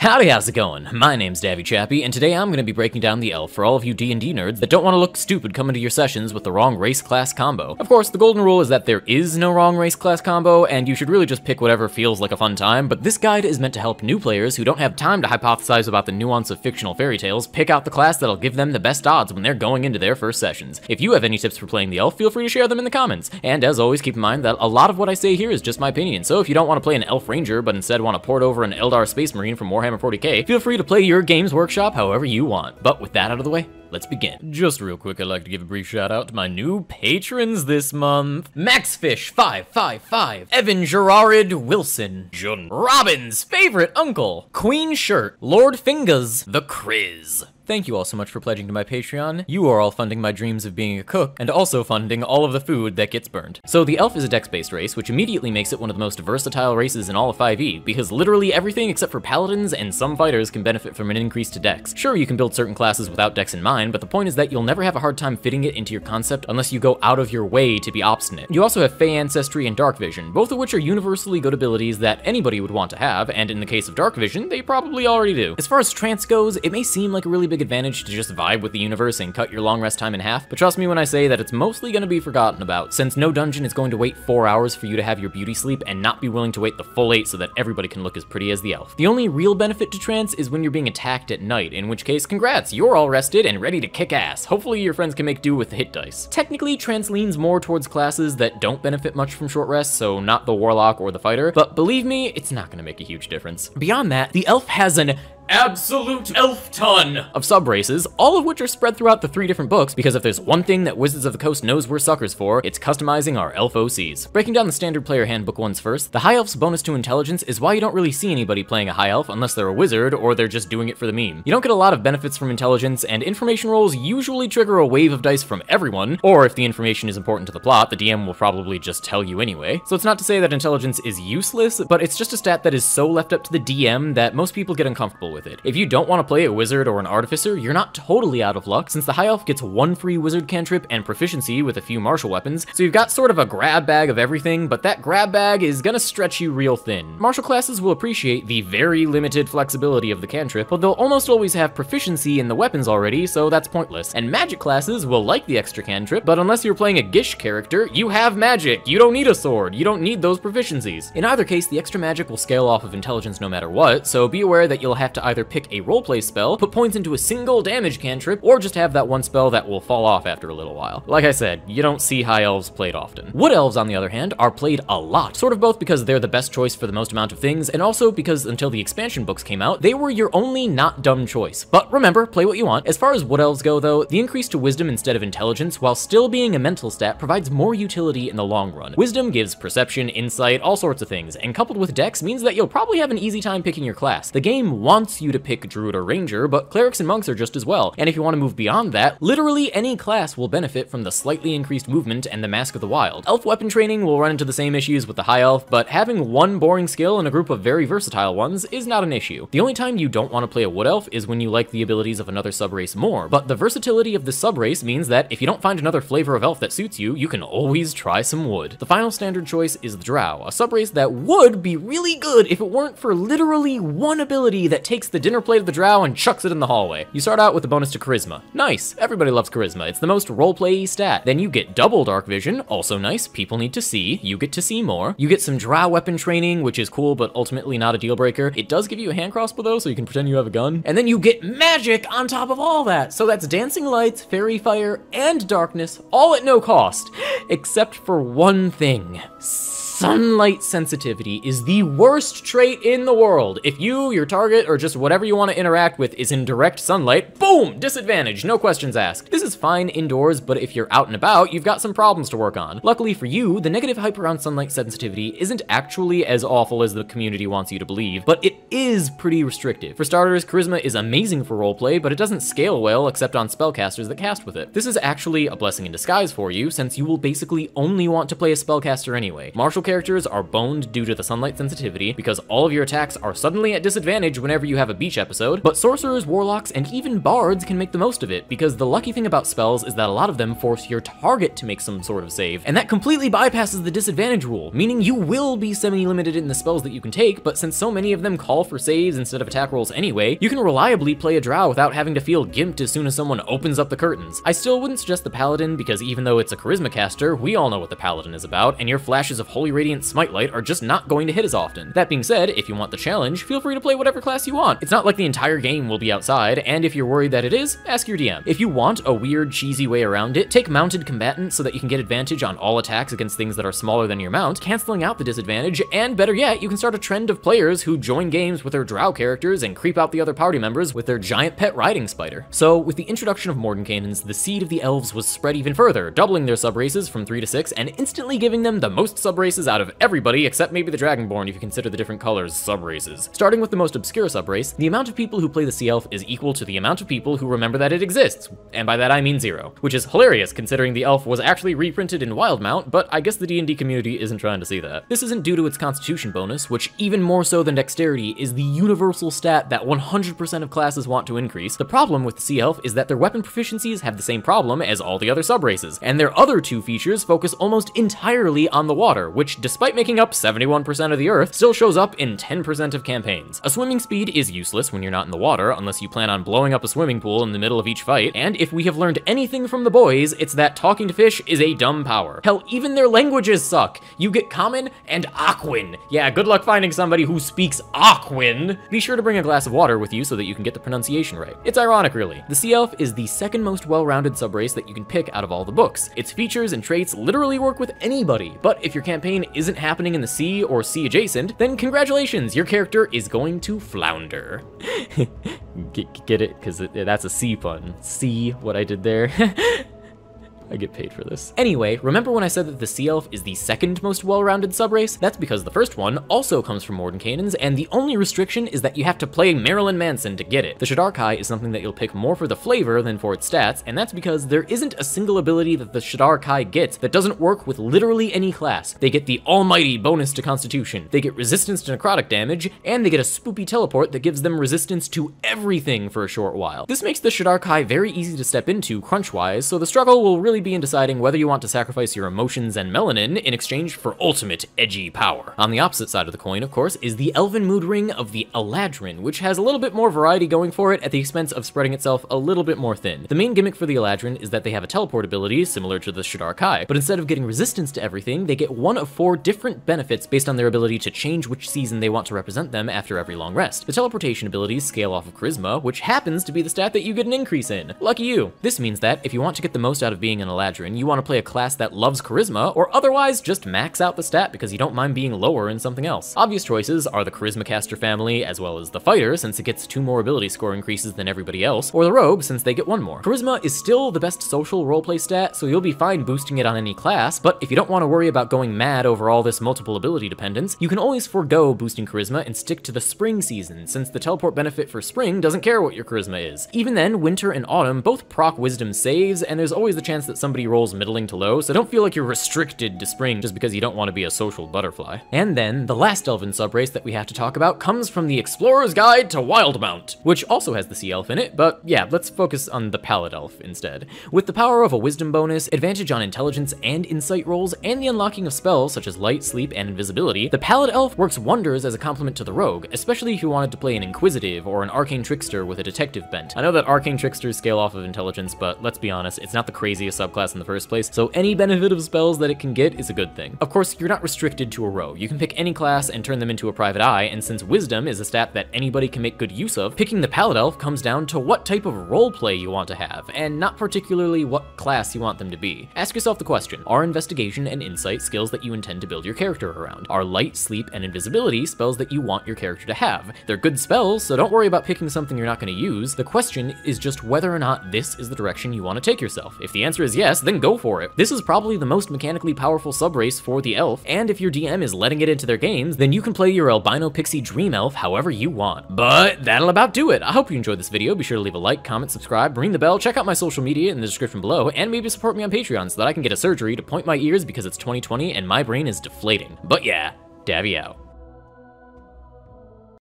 Howdy, how's it going? My name's Davy Chappie, and today I'm going to be breaking down the elf for all of you D&D nerds that don't want to look stupid coming to your sessions with the wrong race class combo. Of course, the golden rule is that there is no wrong race class combo, and you should really just pick whatever feels like a fun time, but this guide is meant to help new players who don't have time to hypothesize about the nuance of fictional fairy tales pick out the class that'll give them the best odds when they're going into their first sessions. If you have any tips for playing the elf, feel free to share them in the comments, and as always, keep in mind that a lot of what I say here is just my opinion, so if you don't want to play an elf ranger but instead want to port over an Eldar space marine from Warhammer Warhammer 40k, feel free to play your Games Workshop however you want. But with that out of the way, let's begin. Just real quick, I'd like to give a brief shout out to my new patrons this month. MaxFish555, Evan Gerard Wilson, John Robbins, favorite uncle, Queen Shirt, Lord Fingers, The Criz, Thank you all so much for pledging to my Patreon. You are all funding my dreams of being a cook, and also funding all of the food that gets burned. So the elf is a dex-based race, which immediately makes it one of the most versatile races in all of 5e, because literally everything except for paladins and some fighters can benefit from an increase to dex. Sure, you can build certain classes without dex in mind, but the point is that you'll never have a hard time fitting it into your concept unless you go out of your way to be obstinate. You also have Fey Ancestry and Dark Vision, both of which are universally good abilities that anybody would want to have, and in the case of Dark Vision, they probably already do. As far as trance goes, it may seem like a really big big advantage to just vibe with the universe and cut your long rest time in half, but trust me when I say that it's mostly going to be forgotten about, since no dungeon is going to wait 4 hours for you to have your beauty sleep and not be willing to wait the full 8 so that everybody can look as pretty as the elf. The only real benefit to trance is when you're being attacked at night, in which case, congrats, you're all rested and ready to kick ass. Hopefully your friends can make do with the hit dice. Technically, trance leans more towards classes that don't benefit much from short rests, so not the warlock or the fighter, but believe me, it's not going to make a huge difference. Beyond that, the elf has an absolute elf ton of sub-races, all of which are spread throughout the three different books because if there's one thing that Wizards of the Coast knows we're suckers for, it's customizing our elf OCs. Breaking down the standard player handbook ones first, the High Elf's bonus to intelligence is why you don't really see anybody playing a High Elf unless they're a wizard or they're just doing it for the meme. You don't get a lot of benefits from intelligence, and information rolls usually trigger a wave of dice from everyone, or if the information is important to the plot, the DM will probably just tell you anyway. So it's not to say that intelligence is useless, but it's just a stat that is so left up to the DM that most people get uncomfortable with with it. If you don't want to play a wizard or an artificer, you're not totally out of luck since the High Elf gets one free wizard cantrip and proficiency with a few martial weapons, so you've got sort of a grab bag of everything, but that grab bag is gonna stretch you real thin. Martial classes will appreciate the very limited flexibility of the cantrip, but they'll almost always have proficiency in the weapons already, so that's pointless. And magic classes will like the extra cantrip, but unless you're playing a Gish character, you have magic, you don't need a sword, you don't need those proficiencies. In either case, the extra magic will scale off of intelligence no matter what, so be aware that you'll have to either pick a roleplay spell, put points into a single damage cantrip, or just have that one spell that will fall off after a little while. Like I said, you don't see high elves played often. Wood elves, on the other hand, are played a lot, sort of both because they're the best choice for the most amount of things, and also because until the expansion books came out, they were your only not dumb choice. But remember, play what you want. As far as wood elves go, though, the increase to wisdom instead of intelligence, while still being a mental stat, provides more utility in the long run. Wisdom gives perception, insight, all sorts of things, and coupled with dex means that you'll probably have an easy time picking your class. The game wants you to pick Druid or Ranger, but Clerics and Monks are just as well, and if you want to move beyond that, literally any class will benefit from the slightly increased movement and the Mask of the Wild. Elf weapon training will run into the same issues with the High Elf, but having one boring skill in a group of very versatile ones is not an issue. The only time you don't want to play a Wood Elf is when you like the abilities of another subrace more, but the versatility of the subrace means that if you don't find another flavor of elf that suits you, you can always try some wood. The final standard choice is the Drow, a subrace that would be really good if it weren't for literally one ability that takes takes the dinner plate of the drow and chucks it in the hallway. You start out with a bonus to charisma. Nice, everybody loves charisma. It's the most roleplay stat. Then you get double dark vision, also nice. People need to see, you get to see more. You get some drow weapon training, which is cool, but ultimately not a deal breaker. It does give you a hand crossbow though, so you can pretend you have a gun. And then you get magic on top of all that. So that's dancing lights, fairy fire, and darkness, all at no cost, except for one thing. Sunlight sensitivity is the worst trait in the world. If you, your target, or just whatever you want to interact with is in direct sunlight, boom, disadvantage, no questions asked. This is fine indoors, but if you're out and about, you've got some problems to work on. Luckily for you, the negative hype around sunlight sensitivity isn't actually as awful as the community wants you to believe, but it is pretty restrictive. For starters, charisma is amazing for roleplay, but it doesn't scale well except on spellcasters that cast with it. This is actually a blessing in disguise for you, since you will basically only want to play a spellcaster anyway. Martial characters are boned due to the sunlight sensitivity, because all of your attacks are suddenly at disadvantage whenever you have a beach episode, but sorcerers, warlocks, and even bards can make the most of it, because the lucky thing about spells is that a lot of them force your target to make some sort of save, and that completely bypasses the disadvantage rule, meaning you will be semi-limited in the spells that you can take, but since so many of them call for saves instead of attack rolls anyway, you can reliably play a drow without having to feel gimped as soon as someone opens up the curtains. I still wouldn't suggest the paladin, because even though it's a charisma caster, we all know what the paladin is about, and your flashes of holy Radiant Smite Light are just not going to hit as often. That being said, if you want the challenge, feel free to play whatever class you want. It's not like the entire game will be outside, and if you're worried that it is, ask your DM. If you want a weird, cheesy way around it, take Mounted Combatant so that you can get advantage on all attacks against things that are smaller than your mount, canceling out the disadvantage, and better yet, you can start a trend of players who join games with their drow characters and creep out the other party members with their giant pet riding spider. So, with the introduction of Mordenkainen's, the seed of the elves was spread even further, doubling their subraces from 3 to 6 and instantly giving them the most subraces out of everybody except maybe the Dragonborn if you consider the different colors subraces. Starting with the most obscure subrace, the amount of people who play the Sea Elf is equal to the amount of people who remember that it exists, and by that I mean zero, which is hilarious considering the elf was actually reprinted in Wildmount, but I guess the D&D community isn't trying to see that. This isn't due to its constitution bonus, which even more so than dexterity is the universal stat that 100% of classes want to increase. The problem with the Sea Elf is that their weapon proficiencies have the same problem as all the other subraces, and their other two features focus almost entirely on the water, which which, despite making up 71% of the Earth, still shows up in 10% of campaigns. A swimming speed is useless when you're not in the water, unless you plan on blowing up a swimming pool in the middle of each fight, and if we have learned anything from the boys, it's that talking to fish is a dumb power. Hell, even their languages suck. You get Common and Aquin. Yeah, good luck finding somebody who speaks Aquin. Be sure to bring a glass of water with you so that you can get the pronunciation right. It's ironic, really. The sea elf is the second most well-rounded subrace that you can pick out of all the books. Its features and traits literally work with anybody, but if your campaign campaign isn't happening in the sea or sea adjacent, then congratulations, your character is going to flounder. get, get, it? Because that's a sea pun. See what I did there? I get paid for this. Anyway, remember when I said that the Sea Elf is the second most well-rounded subrace? That's because the first one also comes from Mordenkainen's, and the only restriction is that you have to play Marilyn Manson to get it. The Shadar Kai is something that you'll pick more for the flavor than for its stats, and that's because there isn't a single ability that the Shadar Kai gets that doesn't work with literally any class. They get the almighty bonus to constitution, they get resistance to necrotic damage, and they get a spoopy teleport that gives them resistance to everything for a short while. This makes the Shadar Kai very easy to step into crunch-wise, so the struggle will really be in deciding whether you want to sacrifice your emotions and melanin in exchange for ultimate edgy power. On the opposite side of the coin, of course, is the Elven Mood Ring of the Eladrin, which has a little bit more variety going for it at the expense of spreading itself a little bit more thin. The main gimmick for the Eladrin is that they have a teleport ability similar to the Shadar Kai, but instead of getting resistance to everything, they get one of four different benefits based on their ability to change which season they want to represent them after every long rest. The teleportation abilities scale off of Charisma, which happens to be the stat that you get an increase in. Lucky you! This means that if you want to get the most out of being an an Eladrin, you want to play a class that loves Charisma, or otherwise just max out the stat because you don't mind being lower in something else. Obvious choices are the Charisma Caster family, as well as the Fighter, since it gets two more ability score increases than everybody else, or the Rogue, since they get one more. Charisma is still the best social roleplay stat, so you'll be fine boosting it on any class, but if you don't want to worry about going mad over all this multiple ability dependence, you can always forego boosting Charisma and stick to the Spring season, since the teleport benefit for Spring doesn't care what your Charisma is. Even then, Winter and Autumn both proc Wisdom saves, and there's always the chance that somebody rolls middling to low, so don't feel like you're restricted to spring just because you don't want to be a social butterfly. And then, the last elven subrace that we have to talk about comes from the Explorer's Guide to Wildmount, which also has the sea elf in it, but yeah, let's focus on the pallid elf instead. With the power of a wisdom bonus, advantage on intelligence and insight rolls, and the unlocking of spells such as light, sleep, and invisibility, the pallid elf works wonders as a complement to the rogue, especially if you wanted to play an inquisitive or an arcane trickster with a detective bent. I know that arcane tricksters scale off of intelligence, but let's be honest, it's not the craziest sub subclass in the first place, so any benefit of spells that it can get is a good thing. Of course, you're not restricted to a row. You can pick any class and turn them into a private eye, and since wisdom is a stat that anybody can make good use of, picking the paladin elf comes down to what type of roleplay you want to have, and not particularly what class you want them to be. Ask yourself the question, are investigation and insight skills that you intend to build your character around? Are light, sleep, and invisibility spells that you want your character to have? They're good spells, so don't worry about picking something you're not going to use. The question is just whether or not this is the direction you want to take yourself. If the answer is is yes, then go for it. This is probably the most mechanically powerful subrace for the elf, and if your DM is letting it into their games, then you can play your albino pixie dream elf however you want. But that'll about do it. I hope you enjoyed this video. Be sure to leave a like, comment, subscribe, ring the bell, check out my social media in the description below, and maybe support me on Patreon so that I can get a surgery to point my ears because it's 2020 and my brain is deflating. But yeah, Davy out.